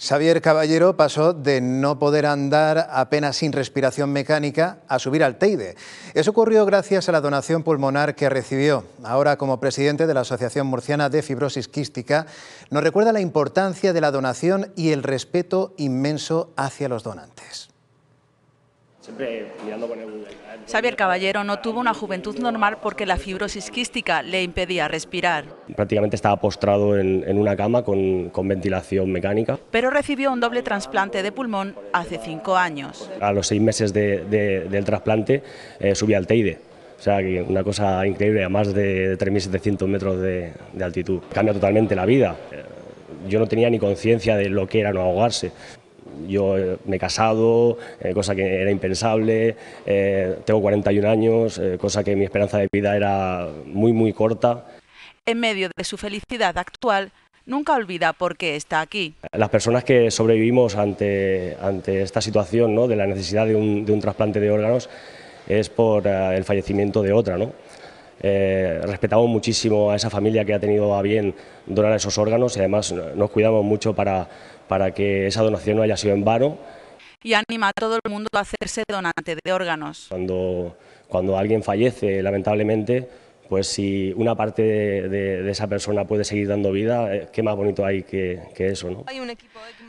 Xavier Caballero pasó de no poder andar apenas sin respiración mecánica a subir al Teide. Eso ocurrió gracias a la donación pulmonar que recibió. Ahora, como presidente de la Asociación Murciana de Fibrosis Quística, nos recuerda la importancia de la donación y el respeto inmenso hacia los donantes siempre Xavier Caballero no tuvo una juventud normal porque la fibrosis quística le impedía respirar. Prácticamente estaba postrado en, una cama con, ventilación mecánica. Pero recibió un doble trasplante de pulmón hace cinco años. A los seis meses del trasplante eh, subí al Teide. O sea, una cosa increíble, a más de 3.700 metros de altitud. Cambia totalmente la vida eh, yo no tenía ni conciencia de lo que era no ahogarse yo eh, me he casado, eh, cosa que era impensable, eh, tengo 41 años, cosa que mi esperanza de vida era muy, muy corta. En medio de su felicidad actual, nunca olvida por qué está aquí. Las personas que sobrevivimos ante, esta situación ¿no? de la necesidad de un, de un, trasplante de órganos es por el fallecimiento de otra. ¿no? Eh, respetamos muchísimo a esa familia que ha tenido a bien donar esos órganos y además nos cuidamos mucho para, para que esa donación no haya sido en vano. Y anima a todo el mundo a hacerse donante de órganos. Cuando, cuando alguien fallece, lamentablemente, pues si una parte de, esa persona puede seguir dando vida, eh, qué más bonito hay que, que eso, ¿no?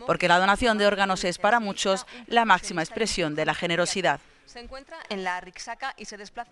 Porque la donación de órganos es para muchos la máxima expresión de la generosidad. Se encuentra en la Rixaca y se desplaza...